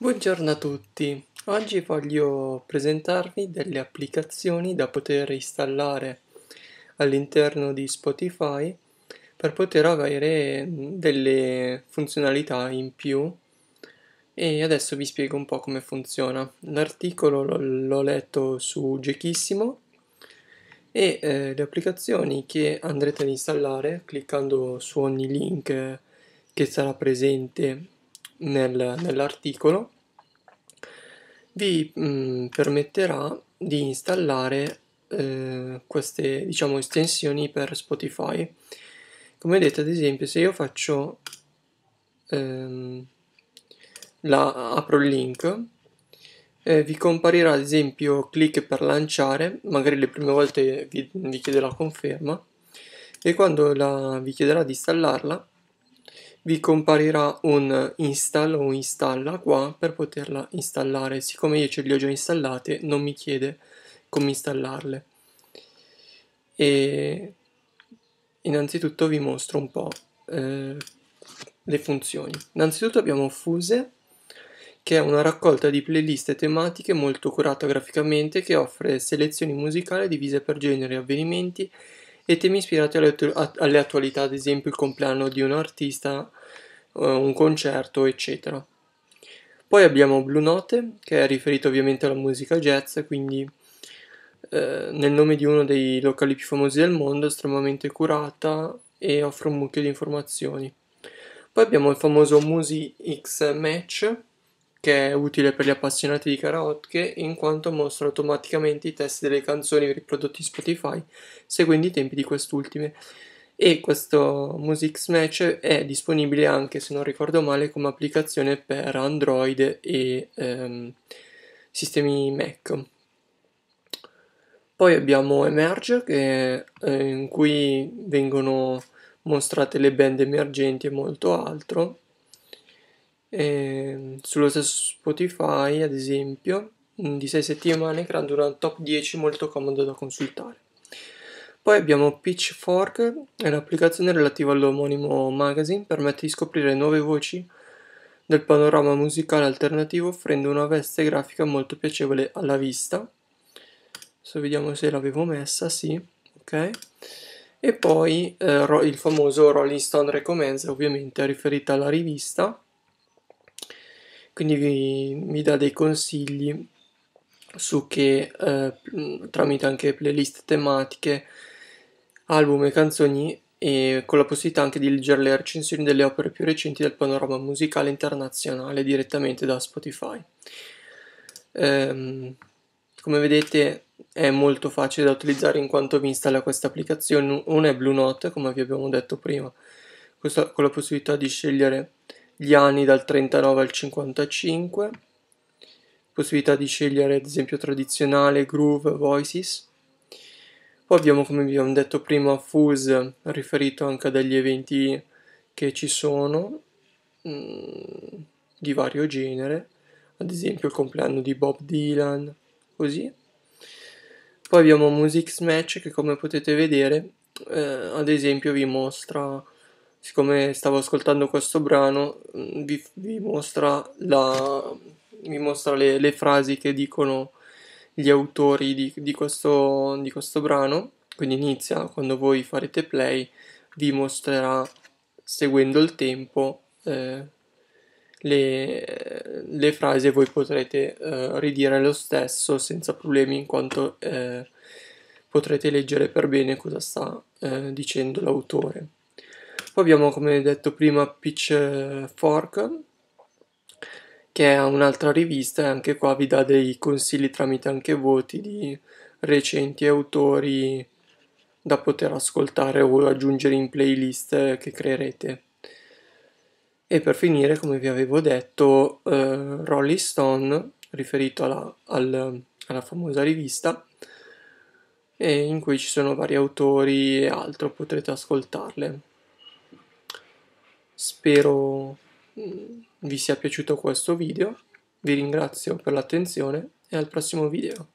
Buongiorno a tutti, oggi voglio presentarvi delle applicazioni da poter installare all'interno di Spotify per poter avere mm, delle funzionalità in più e adesso vi spiego un po' come funziona. L'articolo l'ho letto su Gechissimo e eh, le applicazioni che andrete ad installare cliccando su ogni link che sarà presente nel, nell'articolo vi mh, mm, permetterà di installare eh, queste diciamo estensioni per Spotify come vedete ad esempio se io faccio ehm, la, apro il link eh, vi comparirà ad esempio clic per lanciare magari le prime volte vi, vi chiede la conferma e quando la, vi chiederà di installarla vi comparirà un install o installa qua per poterla installare. Siccome io ce li ho già installate non mi chiede come installarle. E innanzitutto vi mostro un po' eh, le funzioni. Innanzitutto abbiamo Fuse che è una raccolta di playlist tematiche molto curata graficamente che offre selezioni musicali divise per genere e avvenimenti e temi ispirati alle, attualità, ad esempio il compleanno di un artista eh, un concerto, eccetera. Poi abbiamo Blue Note, che è riferito ovviamente alla musica jazz, quindi eh, nel nome di uno dei locali più famosi del mondo, estremamente curata e offre un mucchio di informazioni. Poi abbiamo il famoso Musi X Match, che è utile per gli appassionati di karaoke in quanto mostra automaticamente i testi delle canzoni riprodotti in Spotify seguendo i tempi di quest'ultime e questo Music Smash è disponibile anche, se non ricordo male, come applicazione per Android e ehm, sistemi Mac. Poi abbiamo Emerge, che, eh, in cui vengono mostrate le band emergenti e molto altro. E, ehm, sullo stesso Spotify, ad esempio, di 6 settimane creando una top 10 molto comoda da consultare. Poi abbiamo Pitchfork, è l'applicazione relativa all'omonimo magazine, permette di scoprire nuove voci del panorama musicale alternativo offrendo una veste grafica molto piacevole alla vista. Adesso vediamo se l'avevo messa, sì, ok. E poi eh, il famoso Rolling Stone Recommends, ovviamente riferita alla rivista, quindi vi, mi dà dei consigli su che eh, tramite anche playlist tematiche album e canzoni e con la possibilità anche di leggere le recensioni delle opere più recenti del panorama musicale internazionale direttamente da Spotify. Ehm, come vedete è molto facile da utilizzare in quanto vi installa questa applicazione, Una è Blue Note come vi abbiamo detto prima, Questa, con la possibilità di scegliere gli anni dal 39 al 55, possibilità di scegliere ad esempio tradizionale, groove, voices, poi abbiamo, come vi abbiamo detto prima, Fools riferito anche agli eventi che ci sono mh, mm, di vario genere, ad esempio il compleanno di Bob Dylan, così. Poi abbiamo Music Smash, che come potete vedere, eh, ad esempio vi mostra siccome stavo ascoltando questo brano, mm, vi, vi mostra, la, vi mostra le, le, frasi che dicono gli autori di, di, questo, di questo brano, quindi inizia quando voi farete play, vi mostrerà seguendo il tempo eh, le, le, frasi e voi potrete eh, ridire lo stesso senza problemi in quanto eh, potrete leggere per bene cosa sta eh, dicendo l'autore. Poi abbiamo come detto prima pitch fork che è un'altra rivista e anche qua vi dà dei consigli tramite anche voti di recenti autori da poter ascoltare o aggiungere in playlist che creerete. E per finire, come vi avevo detto, eh, Rolling Stone, riferito alla, al, alla famosa rivista, in cui ci sono vari autori e altro, potrete ascoltarle. Spero vi sia piaciuto questo video, vi ringrazio per l'attenzione e al prossimo video.